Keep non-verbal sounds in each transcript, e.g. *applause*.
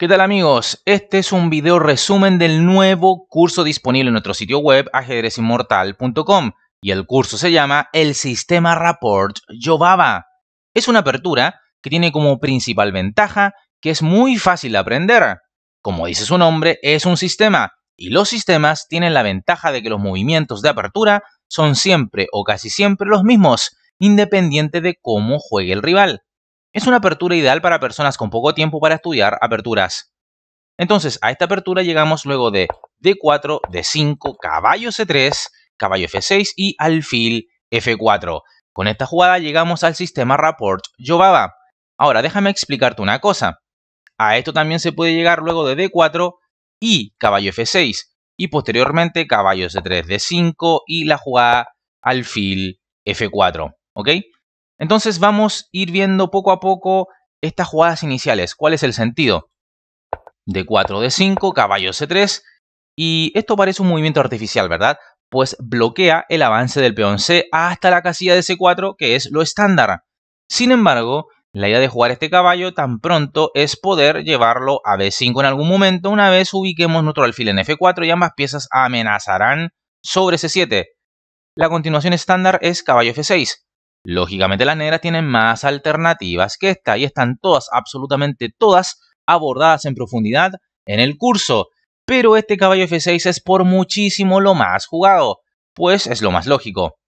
¿Qué tal amigos? Este es un video resumen del nuevo curso disponible en nuestro sitio web ajedrezinmortal.com y el curso se llama El Sistema Rapport Yobaba. Es una apertura que tiene como principal ventaja que es muy fácil de aprender. Como dice su nombre, es un sistema y los sistemas tienen la ventaja de que los movimientos de apertura son siempre o casi siempre los mismos, independiente de cómo juegue el rival. Es una apertura ideal para personas con poco tiempo para estudiar aperturas. Entonces, a esta apertura llegamos luego de D4, D5, caballo C3, caballo F6 y alfil F4. Con esta jugada llegamos al sistema Rapport Jovaba. Ahora, déjame explicarte una cosa. A esto también se puede llegar luego de D4 y caballo F6 y posteriormente caballo C3, D5 y la jugada alfil F4, ¿ok? Entonces vamos a ir viendo poco a poco estas jugadas iniciales. ¿Cuál es el sentido? D4, D5, caballo C3. Y esto parece un movimiento artificial, ¿verdad? Pues bloquea el avance del peón C hasta la casilla de C4, que es lo estándar. Sin embargo, la idea de jugar este caballo tan pronto es poder llevarlo a B5 en algún momento, una vez ubiquemos nuestro alfil en F4 y ambas piezas amenazarán sobre C7. La continuación estándar es caballo F6, Lógicamente las negras tienen más alternativas que esta y están todas, absolutamente todas, abordadas en profundidad en el curso. Pero este caballo F6 es por muchísimo lo más jugado, pues es lo más lógico.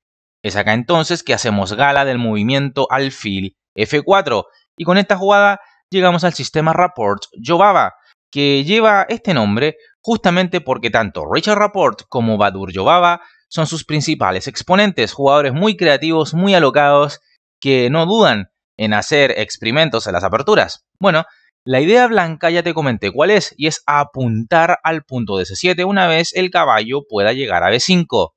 Es acá entonces que hacemos gala del movimiento alfil F4 y con esta jugada llegamos al sistema Rapport Jobaba, que lleva este nombre justamente porque tanto Richard Rapport como Badur Jobaba son sus principales exponentes, jugadores muy creativos, muy alocados, que no dudan en hacer experimentos en las aperturas. Bueno, la idea blanca ya te comenté cuál es, y es apuntar al punto de C7 una vez el caballo pueda llegar a B5.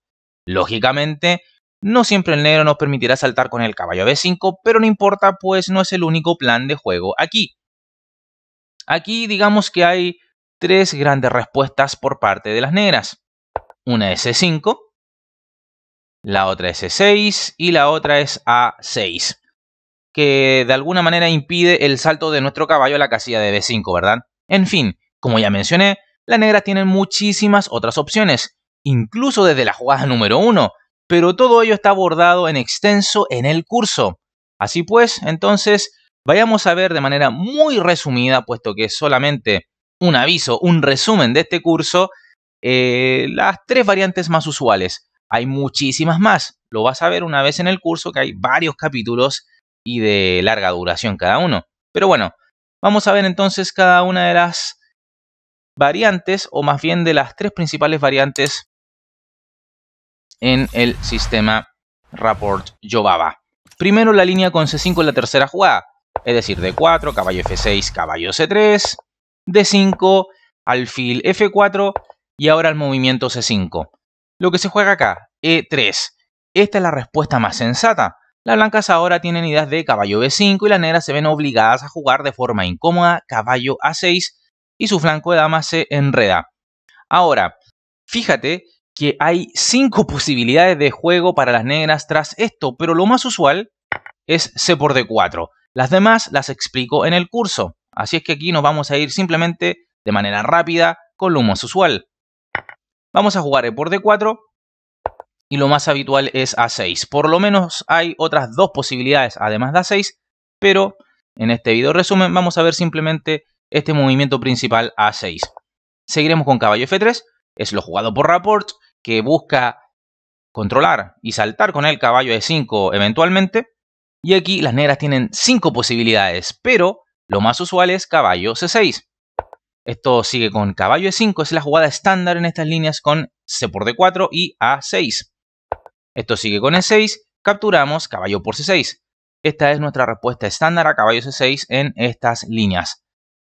Lógicamente, no siempre el negro nos permitirá saltar con el caballo a B5, pero no importa, pues no es el único plan de juego aquí. Aquí digamos que hay tres grandes respuestas por parte de las negras. Una es C5, la otra es E6 y la otra es A6, que de alguna manera impide el salto de nuestro caballo a la casilla de B5, ¿verdad? En fin, como ya mencioné, las negras tienen muchísimas otras opciones, incluso desde la jugada número 1, pero todo ello está abordado en extenso en el curso. Así pues, entonces, vayamos a ver de manera muy resumida, puesto que es solamente un aviso, un resumen de este curso, eh, las tres variantes más usuales. Hay muchísimas más. Lo vas a ver una vez en el curso que hay varios capítulos y de larga duración cada uno. Pero bueno, vamos a ver entonces cada una de las variantes o más bien de las tres principales variantes en el sistema Rapport Jovaba. Primero la línea con C5 en la tercera jugada, es decir, D4, caballo F6, caballo C3, D5, alfil F4 y ahora el movimiento C5. Lo que se juega acá, E3. Esta es la respuesta más sensata. Las blancas ahora tienen ideas de caballo B5 y las negras se ven obligadas a jugar de forma incómoda caballo A6 y su flanco de dama se enreda. Ahora, fíjate que hay 5 *laughs* posibilidades de juego para las negras tras esto, pero lo más usual es C por D4. Las demás las explico en el curso, así es que aquí nos vamos a ir simplemente de manera rápida con lo más usual. Vamos a jugar e por D4 y lo más habitual es A6. Por lo menos hay otras dos posibilidades además de A6, pero en este video resumen vamos a ver simplemente este movimiento principal A6. Seguiremos con caballo F3, es lo jugado por Rapport, que busca controlar y saltar con el caballo E5 eventualmente. Y aquí las negras tienen cinco posibilidades, pero lo más usual es caballo C6. Esto sigue con caballo E5, es la jugada estándar en estas líneas con C por D4 y A6. Esto sigue con E6, capturamos caballo por C6. Esta es nuestra respuesta estándar a caballo C6 en estas líneas.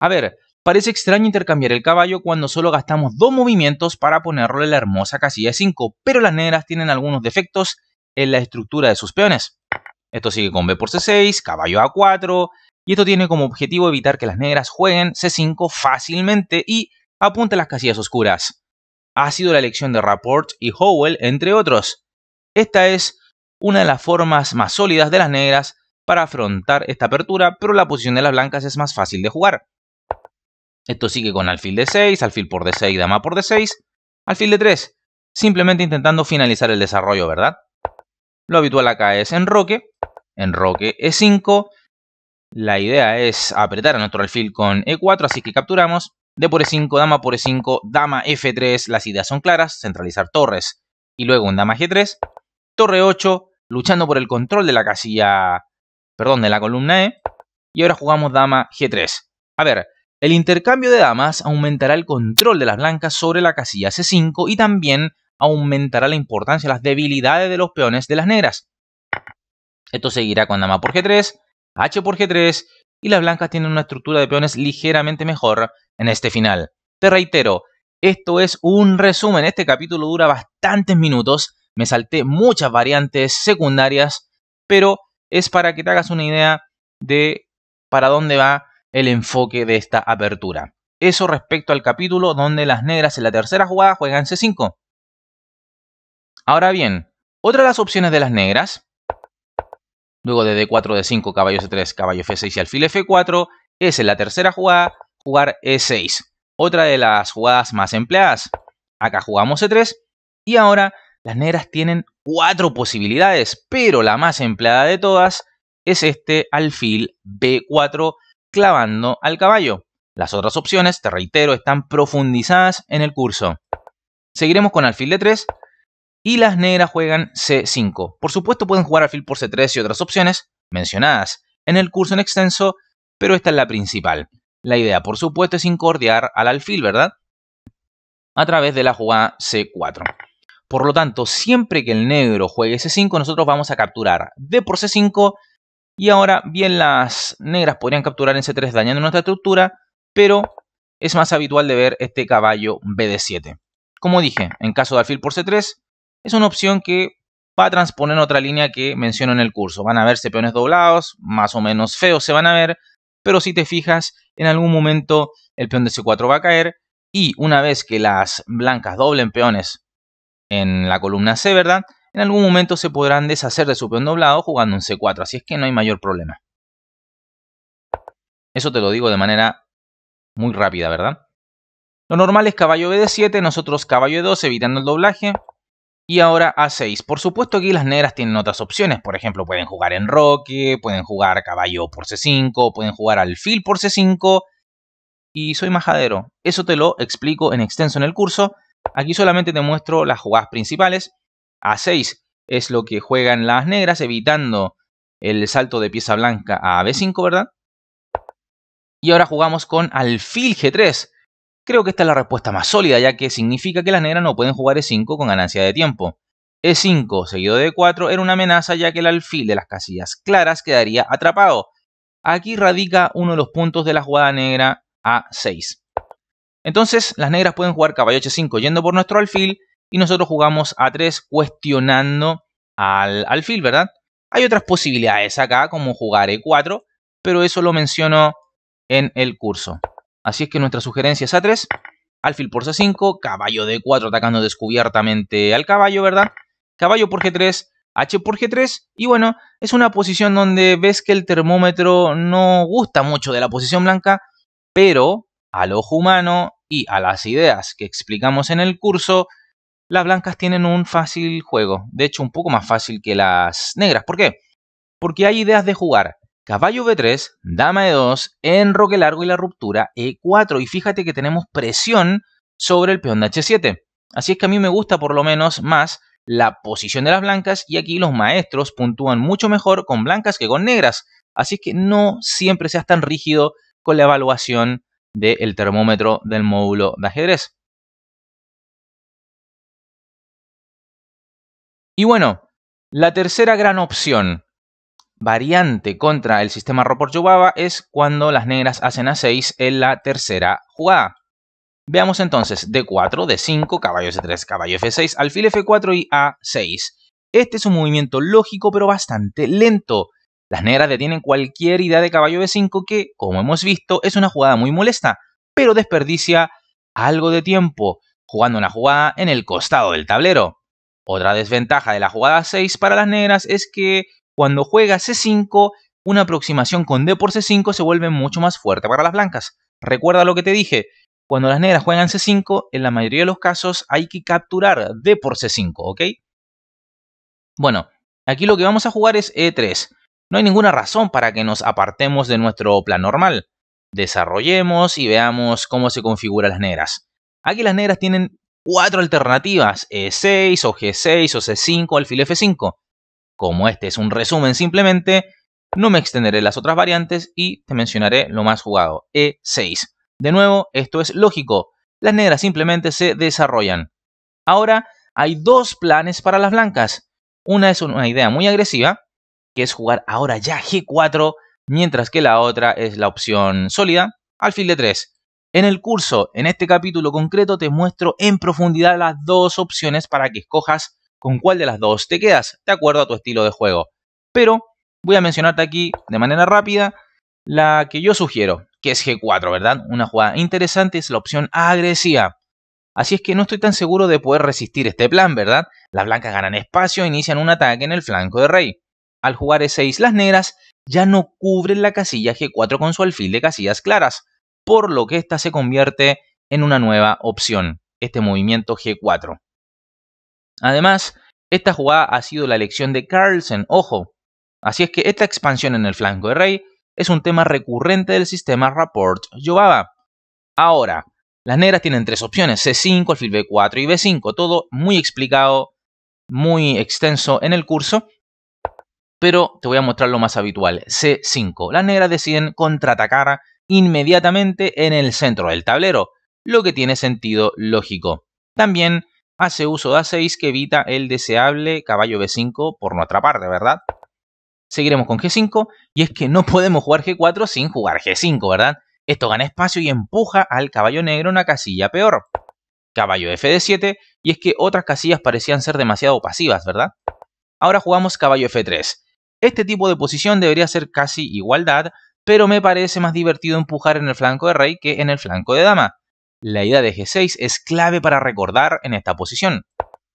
A ver, parece extraño intercambiar el caballo cuando solo gastamos dos movimientos para en la hermosa casilla 5, pero las negras tienen algunos defectos en la estructura de sus peones. Esto sigue con B por C6, caballo A4, y esto tiene como objetivo evitar que las negras jueguen C5 fácilmente y apunte las casillas oscuras. Ha sido la elección de Rapport y Howell, entre otros. Esta es una de las formas más sólidas de las negras para afrontar esta apertura, pero la posición de las blancas es más fácil de jugar. Esto sigue con alfil de 6, alfil por d6, dama por d6, alfil de 3, simplemente intentando finalizar el desarrollo, ¿verdad? Lo habitual acá es enroque, enroque e5, la idea es apretar a nuestro alfil con E4, así que capturamos. D por E5, dama por E5, dama F3, las ideas son claras, centralizar torres y luego un dama G3. Torre 8, luchando por el control de la casilla, perdón, de la columna E. Y ahora jugamos dama G3. A ver, el intercambio de damas aumentará el control de las blancas sobre la casilla C5 y también aumentará la importancia las debilidades de los peones de las negras. Esto seguirá con dama por G3, H por G3 y las blancas tienen una estructura de peones ligeramente mejor en este final. Te reitero, esto es un resumen, este capítulo dura bastantes minutos, me salté muchas variantes secundarias, pero es para que te hagas una idea de para dónde va el enfoque de esta apertura. Eso respecto al capítulo donde las negras en la tercera jugada juegan C5. Ahora bien, otra de las opciones de las negras Luego de D4, D5, caballo C3, caballo F6 y alfil F4. Es en la tercera jugada jugar E6. Otra de las jugadas más empleadas. Acá jugamos C3 e y ahora las negras tienen cuatro posibilidades, pero la más empleada de todas es este alfil B4 clavando al caballo. Las otras opciones, te reitero, están profundizadas en el curso. Seguiremos con alfil D3, y las negras juegan C5. Por supuesto pueden jugar alfil por C3 y otras opciones mencionadas en el curso en extenso, pero esta es la principal. La idea, por supuesto, es incordiar al alfil, ¿verdad? A través de la jugada C4. Por lo tanto, siempre que el negro juegue C5, nosotros vamos a capturar D por C5. Y ahora, bien, las negras podrían capturar en C3 dañando nuestra estructura, pero es más habitual de ver este caballo bd 7 Como dije, en caso de alfil por C3, es una opción que va a transponer otra línea que menciono en el curso. Van a verse peones doblados, más o menos feos se van a ver, pero si te fijas, en algún momento el peón de C4 va a caer y una vez que las blancas doblen peones en la columna C, ¿verdad? En algún momento se podrán deshacer de su peón doblado jugando un C4, así es que no hay mayor problema. Eso te lo digo de manera muy rápida, ¿verdad? Lo normal es caballo B de 7, nosotros caballo E2 evitando el doblaje, y ahora A6. Por supuesto que las negras tienen otras opciones, por ejemplo, pueden jugar en roque, pueden jugar caballo por C5, pueden jugar alfil por C5 y soy majadero. Eso te lo explico en extenso en el curso. Aquí solamente te muestro las jugadas principales. A6 es lo que juegan las negras evitando el salto de pieza blanca a B5, ¿verdad? Y ahora jugamos con alfil G3 Creo que esta es la respuesta más sólida, ya que significa que las negras no pueden jugar E5 con ganancia de tiempo. E5 seguido de E4 era una amenaza ya que el alfil de las casillas claras quedaría atrapado. Aquí radica uno de los puntos de la jugada negra A6. Entonces las negras pueden jugar caballo H5 e yendo por nuestro alfil y nosotros jugamos A3 cuestionando al alfil, ¿verdad? Hay otras posibilidades acá como jugar E4, pero eso lo menciono en el curso. Así es que nuestra sugerencia es A3, alfil por C5, caballo D4 atacando descubiertamente al caballo, ¿verdad? Caballo por G3, H por G3 y bueno, es una posición donde ves que el termómetro no gusta mucho de la posición blanca, pero al ojo humano y a las ideas que explicamos en el curso, las blancas tienen un fácil juego, de hecho un poco más fácil que las negras. ¿Por qué? Porque hay ideas de jugar, caballo B3, dama E2, enroque largo y la ruptura E4. Y fíjate que tenemos presión sobre el peón de H7. Así es que a mí me gusta por lo menos más la posición de las blancas y aquí los maestros puntúan mucho mejor con blancas que con negras. Así es que no siempre seas tan rígido con la evaluación del termómetro del módulo de ajedrez. Y bueno, la tercera gran opción variante contra el sistema Ropor Yubaba es cuando las negras hacen a 6 en la tercera jugada. Veamos entonces D4, D5, caballo C3, caballo F6, alfil F4 y A6. Este es un movimiento lógico pero bastante lento. Las negras detienen cualquier idea de caballo B5 que, como hemos visto, es una jugada muy molesta, pero desperdicia algo de tiempo, jugando una jugada en el costado del tablero. Otra desventaja de la jugada 6 para las negras es que cuando juega C5, una aproximación con D por C5 se vuelve mucho más fuerte para las blancas. Recuerda lo que te dije, cuando las negras juegan C5, en la mayoría de los casos hay que capturar D por C5, ¿ok? Bueno, aquí lo que vamos a jugar es E3. No hay ninguna razón para que nos apartemos de nuestro plan normal. Desarrollemos y veamos cómo se configuran las negras. Aquí las negras tienen cuatro alternativas, E6 o G6 o C5 alfil F5. Como este es un resumen simplemente, no me extenderé las otras variantes y te mencionaré lo más jugado, E6. De nuevo, esto es lógico, las negras simplemente se desarrollan. Ahora hay dos planes para las blancas. Una es una idea muy agresiva, que es jugar ahora ya G4, mientras que la otra es la opción sólida, alfil de 3. En el curso, en este capítulo concreto, te muestro en profundidad las dos opciones para que escojas con cuál de las dos te quedas, de acuerdo a tu estilo de juego. Pero voy a mencionarte aquí de manera rápida la que yo sugiero, que es G4, ¿verdad? Una jugada interesante es la opción agresiva. Así es que no estoy tan seguro de poder resistir este plan, ¿verdad? Las blancas ganan espacio e inician un ataque en el flanco de rey. Al jugar E6, las negras ya no cubren la casilla G4 con su alfil de casillas claras, por lo que esta se convierte en una nueva opción, este movimiento G4. Además, esta jugada ha sido la elección de Carlsen, ojo. Así es que esta expansión en el flanco de Rey es un tema recurrente del sistema Rapport Jovaba. Ahora, las negras tienen tres opciones, C5, alfil B4 y B5, todo muy explicado, muy extenso en el curso, pero te voy a mostrar lo más habitual, C5. Las negras deciden contraatacar inmediatamente en el centro del tablero, lo que tiene sentido lógico. También hace uso de A6 que evita el deseable caballo B5 por no atrapar, ¿verdad? Seguiremos con G5 y es que no podemos jugar G4 sin jugar G5, ¿verdad? Esto gana espacio y empuja al caballo negro una casilla peor. Caballo F 7 y es que otras casillas parecían ser demasiado pasivas, ¿verdad? Ahora jugamos caballo F3. Este tipo de posición debería ser casi igualdad, pero me parece más divertido empujar en el flanco de rey que en el flanco de dama. La idea de G6 es clave para recordar en esta posición.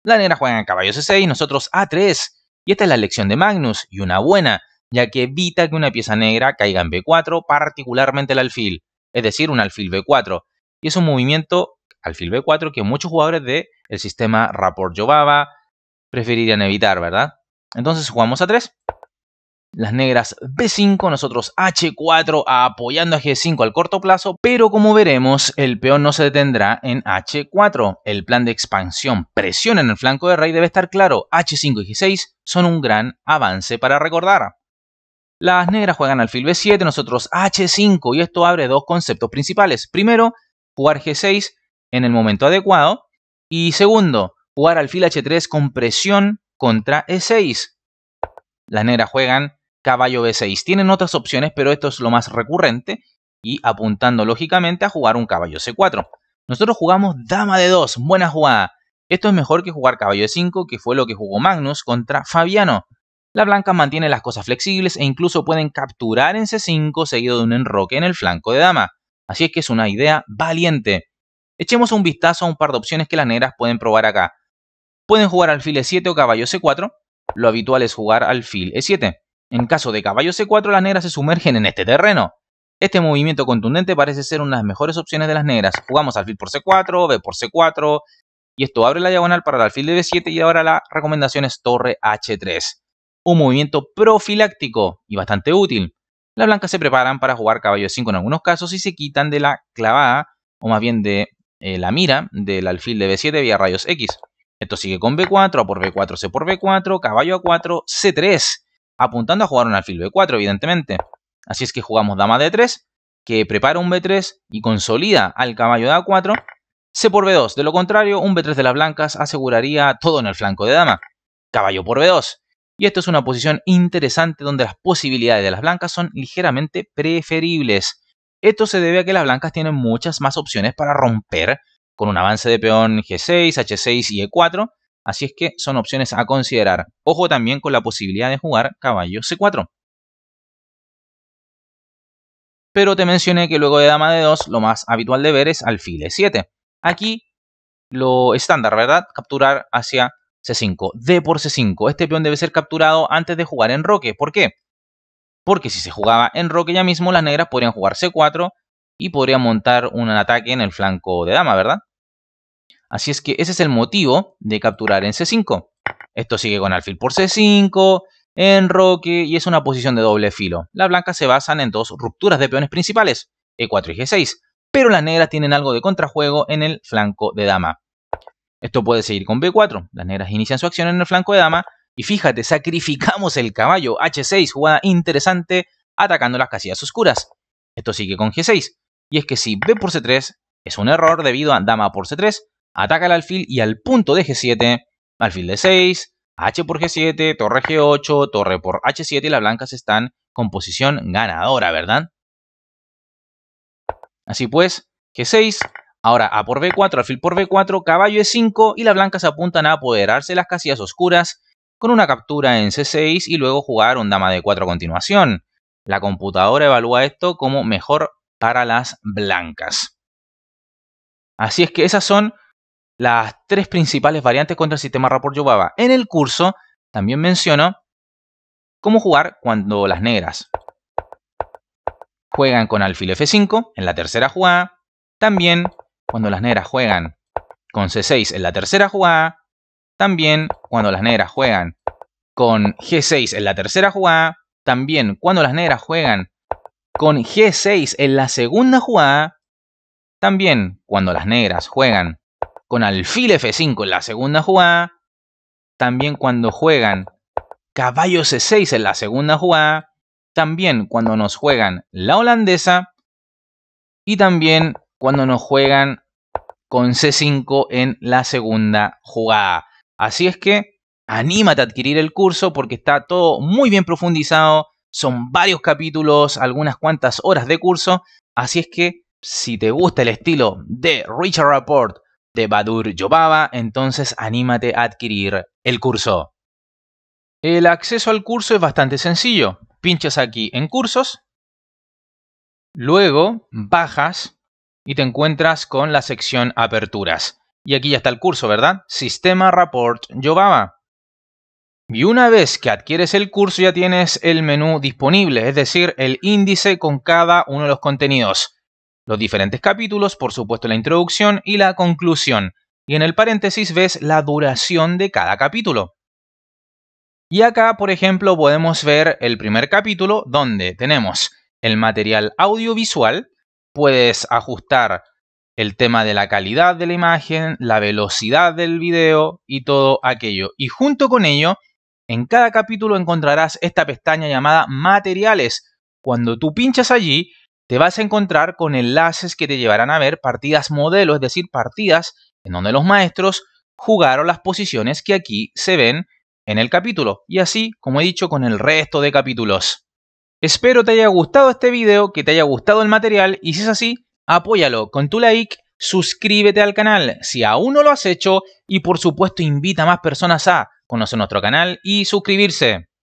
La negra juega en caballo C6, nosotros A3, y esta es la elección de Magnus, y una buena, ya que evita que una pieza negra caiga en B4, particularmente el alfil, es decir, un alfil B4, y es un movimiento alfil B4 que muchos jugadores del el sistema Rapport Jovava preferirían evitar, ¿verdad? Entonces jugamos a 3 las negras B5, nosotros H4 apoyando a G5 al corto plazo, pero como veremos, el peón no se detendrá en H4. El plan de expansión presión en el flanco de rey debe estar claro, H5 y G6 son un gran avance para recordar. Las negras juegan alfil B7, nosotros H5 y esto abre dos conceptos principales. Primero, jugar G6 en el momento adecuado y segundo, jugar alfil H3 con presión contra E6. Las negras juegan caballo b6. Tienen otras opciones, pero esto es lo más recurrente y apuntando lógicamente a jugar un caballo c4. Nosotros jugamos dama de 2, buena jugada. Esto es mejor que jugar caballo e 5 que fue lo que jugó Magnus contra Fabiano. La blanca mantiene las cosas flexibles e incluso pueden capturar en c5 seguido de un enroque en el flanco de dama. Así es que es una idea valiente. Echemos un vistazo a un par de opciones que las negras pueden probar acá. Pueden jugar alfil e7 o caballo c4. Lo habitual es jugar alfil e7. En caso de caballo C4, las negras se sumergen en este terreno. Este movimiento contundente parece ser una de las mejores opciones de las negras. Jugamos alfil por C4, B por C4, y esto abre la diagonal para el alfil de B7 y ahora la recomendación es torre H3. Un movimiento profiláctico y bastante útil. Las blancas se preparan para jugar caballo C5 en algunos casos y se quitan de la clavada, o más bien de eh, la mira, del alfil de B7 vía rayos X. Esto sigue con B4, A por B4, C por B4, caballo A4, C3 apuntando a jugar un alfil B4, evidentemente. Así es que jugamos dama D3, que prepara un B3 y consolida al caballo de A4, C por B2, de lo contrario, un B3 de las blancas aseguraría todo en el flanco de dama. Caballo por B2. Y esto es una posición interesante donde las posibilidades de las blancas son ligeramente preferibles. Esto se debe a que las blancas tienen muchas más opciones para romper con un avance de peón G6, H6 y E4, Así es que son opciones a considerar. Ojo también con la posibilidad de jugar caballo C4. Pero te mencioné que luego de dama de 2 lo más habitual de ver es alfil E7. Aquí lo estándar, ¿verdad? Capturar hacia C5. D por C5. Este peón debe ser capturado antes de jugar en roque. ¿Por qué? Porque si se jugaba en roque ya mismo, las negras podrían jugar C4 y podrían montar un ataque en el flanco de dama, ¿verdad? Así es que ese es el motivo de capturar en C5. Esto sigue con alfil por C5, en roque, y es una posición de doble filo. Las blancas se basan en dos rupturas de peones principales, E4 y G6, pero las negras tienen algo de contrajuego en el flanco de dama. Esto puede seguir con B4. Las negras inician su acción en el flanco de dama y fíjate, sacrificamos el caballo H6, jugada interesante, atacando las casillas oscuras. Esto sigue con G6. Y es que si B por C3 es un error debido a dama por C3, ataca el alfil y al punto de G7, alfil de 6, H por G7, torre G8, torre por H7 y las blancas están con posición ganadora, ¿verdad? Así pues, G6, ahora A por B4, alfil por B4, caballo E5 y las blancas apuntan a apoderarse las casillas oscuras con una captura en C6 y luego jugar un dama de 4 a continuación. La computadora evalúa esto como mejor para las blancas. Así es que esas son las tres principales variantes contra el sistema Rapport-Yobaba. En el curso también menciono cómo jugar cuando las negras juegan con alfil F5 en la tercera jugada, también cuando las negras juegan con C6 en la tercera jugada, también cuando las negras juegan con G6 en la tercera jugada, también cuando las negras juegan con G6 en la segunda jugada, también cuando las negras juegan con alfil F5 en la segunda jugada. También cuando juegan caballo C6 en la segunda jugada. También cuando nos juegan la holandesa. Y también cuando nos juegan con C5 en la segunda jugada. Así es que anímate a adquirir el curso porque está todo muy bien profundizado. Son varios capítulos, algunas cuantas horas de curso. Así es que si te gusta el estilo de Richard Rapport de Badur Yobaba, entonces anímate a adquirir el curso. El acceso al curso es bastante sencillo. Pinchas aquí en cursos, luego bajas y te encuentras con la sección aperturas. Y aquí ya está el curso, ¿verdad? Sistema Report Yobaba. Y una vez que adquieres el curso ya tienes el menú disponible, es decir, el índice con cada uno de los contenidos los diferentes capítulos, por supuesto la introducción y la conclusión, y en el paréntesis ves la duración de cada capítulo. Y acá, por ejemplo, podemos ver el primer capítulo donde tenemos el material audiovisual, puedes ajustar el tema de la calidad de la imagen, la velocidad del video y todo aquello. Y junto con ello, en cada capítulo encontrarás esta pestaña llamada materiales. Cuando tú pinchas allí, te vas a encontrar con enlaces que te llevarán a ver partidas modelo, es decir, partidas en donde los maestros jugaron las posiciones que aquí se ven en el capítulo, y así, como he dicho, con el resto de capítulos. Espero te haya gustado este video, que te haya gustado el material, y si es así, apóyalo con tu like, suscríbete al canal si aún no lo has hecho, y por supuesto invita a más personas a conocer nuestro canal y suscribirse.